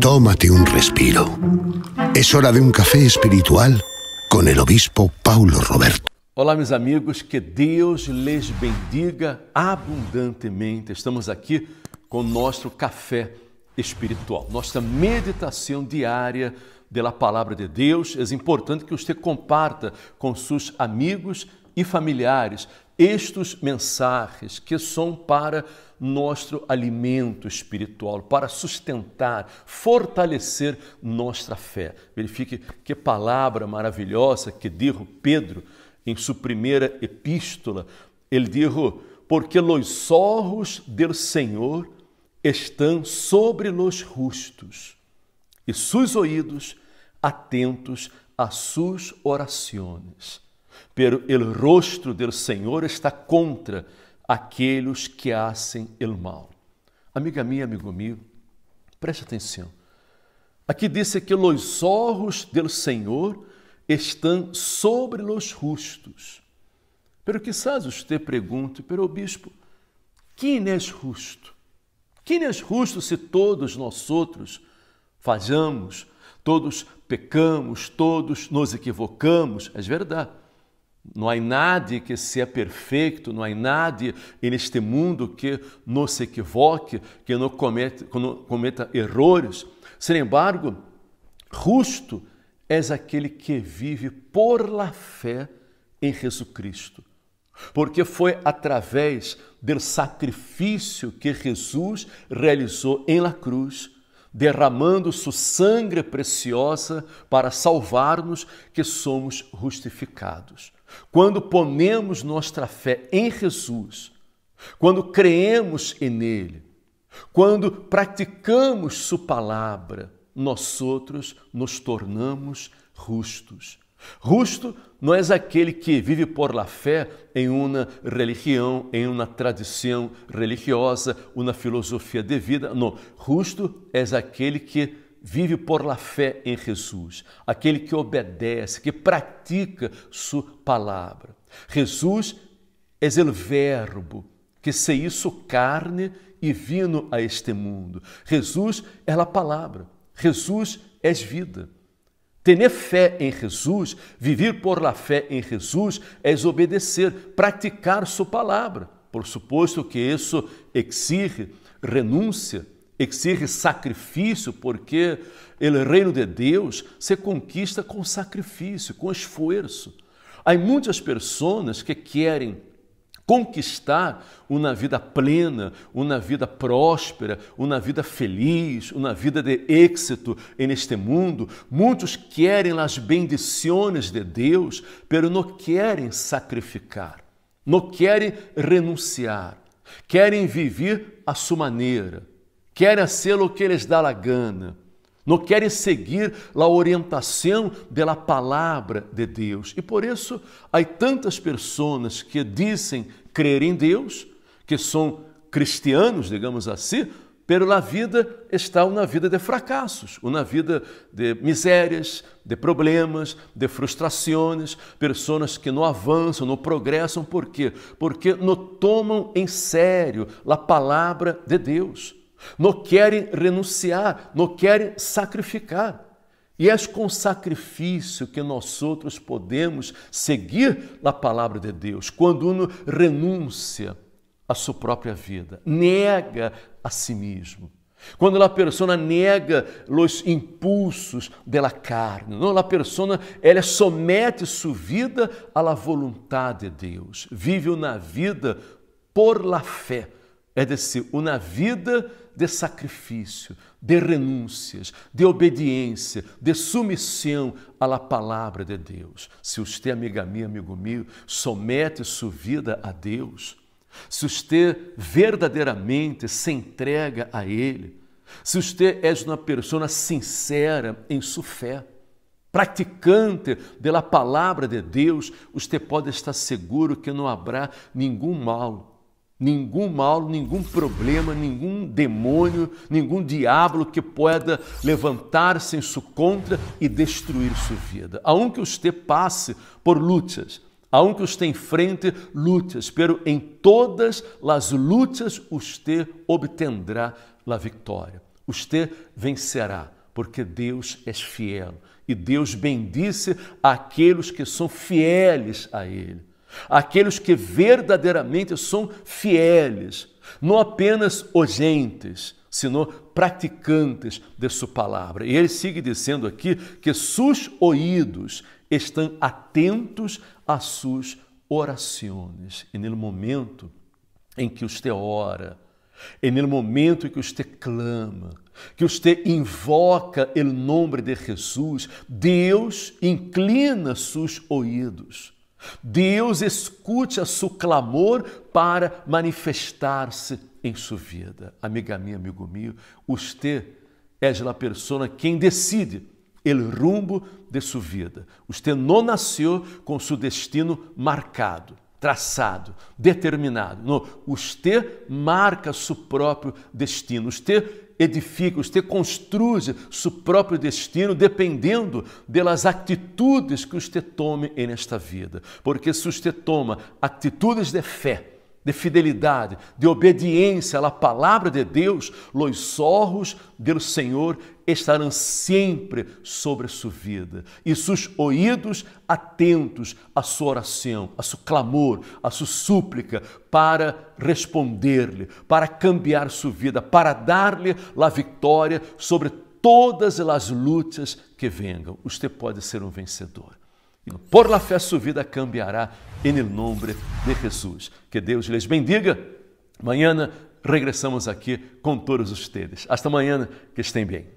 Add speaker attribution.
Speaker 1: Tómate un respiro. Es hora de un café espiritual con el obispo Paulo Roberto. Olá, meus amigos, que Deus lhes bendiga abundantemente. Estamos aqui com nosso café espiritual, nossa meditação diária pela palavra de Deus. É importante que você comparta com seus amigos e familiares, estes mensagens que são para nosso alimento espiritual, para sustentar, fortalecer nossa fé. Verifique que palavra maravilhosa que digo Pedro em sua primeira epístola. Ele digo: Porque los sorros do Senhor estão sobre os justos e seus ouídos atentos às suas orações pero el rostro del Senhor está contra aqueles que hacen el mal. Amiga minha, amigo meu, preste atenção. Aqui disse que os olhos do Senhor estão sobre os justos. Pero quizás você pergunte, pero bispo, quem é justo? Quem é justo se todos nós outros fazemos, todos pecamos, todos nos equivocamos? É verdade. Não há nada que seja é perfeito, não há nada neste mundo que não se equivoque, que não cometa, cometa erros. Sin embargo, justo é aquele que vive por la fé em Jesus Cristo, porque foi através do sacrifício que Jesus realizou em la cruz derramando sua sangue preciosa para salvar-nos, que somos justificados. Quando ponemos nossa fé em Jesus, quando creemos nele, quando praticamos sua palavra, nós outros nos tornamos rustos. Rusto não é aquele que vive por la fé em uma religião, em uma tradição religiosa, uma filosofia de vida. Não, rusto é aquele que vive por la fé em Jesus, aquele que obedece, que pratica sua palavra. Jesus é o verbo que se isso carne e vino a este mundo. Jesus é a palavra. Jesus é vida. Tener fé em Jesus, viver por la fé em Jesus, é obedecer, praticar sua palavra. Por suposto que isso exige renúncia, exige sacrifício, porque o é reino de Deus se conquista com sacrifício, com esforço. Há muitas pessoas que querem conquistar uma vida plena, uma vida próspera, uma vida feliz, uma vida de êxito neste mundo. Muitos querem as bendições de Deus, pero não querem sacrificar, não querem renunciar, querem viver à sua maneira querem ser o que lhes dá a gana, não querem seguir a orientação da palavra de Deus. E por isso, há tantas pessoas que dizem crer em Deus, que são cristianos, digamos assim, pero na vida está uma vida de fracassos, uma vida de misérias, de problemas, de frustrações, pessoas que não avançam, não progressam, por quê? Porque não tomam em sério a palavra de Deus não querem renunciar, não querem sacrificar. E é com sacrifício que nós outros podemos seguir a palavra de Deus, quando uno renuncia à sua própria vida, nega a si mesmo. Quando a pessoa nega os impulsos dela carne, não, a pessoa ela somete sua vida à vontade de Deus, vive na vida por la fé, é de ser uma vida de sacrifício, de renúncias, de obediência, de submissão à palavra de Deus. Se você, amiga minha, amigo meu, somete sua vida a Deus, se você verdadeiramente se entrega a Ele, se você é uma pessoa sincera em sua fé, praticante da palavra de Deus, você pode estar seguro que não haverá nenhum mal Nenhum mal, nenhum problema, nenhum demônio, nenhum diabo que pueda levantar-se em sua contra e destruir sua vida. Aunque você passe por lutas, aunque usted enfrente lutas, pero em todas as lutas você obtendrá a vitória. Você vencerá, porque Deus é fiel e Deus bendice aqueles que são fiéis a Ele aqueles que verdadeiramente são fieles, não apenas ogentes, sino praticantes de sua palavra. E ele segue dizendo aqui que seus ouídos estão atentos às suas orações. E no momento em que você ora, e no momento em que você clama, que você invoca o nome de Jesus, Deus inclina seus ouídos Deus escute a seu clamor para manifestar-se em sua vida. Amiga minha, amigo meu, você é a pessoa quem decide o rumo de sua vida. Você não nasceu com seu destino marcado traçado, determinado. No, marca seu próprio destino. Os edifica, usted construye seu próprio destino dependendo das atitudes que usted tome nesta vida. Porque se usted toma atitudes de fé, de fidelidade, de obediência à palavra de Deus, os sorros do Senhor estarão sempre sobre a sua vida e seus ouídos atentos à sua oração, a seu clamor, a sua súplica para responder-lhe, para cambiar sua vida, para dar-lhe a vitória sobre todas as lutas que venham. Você pode ser um vencedor. Por la fé, sua vida cambiará em nome de Jesus. Que Deus lhes bendiga. Amanhã regressamos aqui com todos ustedes. Hasta amanhã, que estem bem.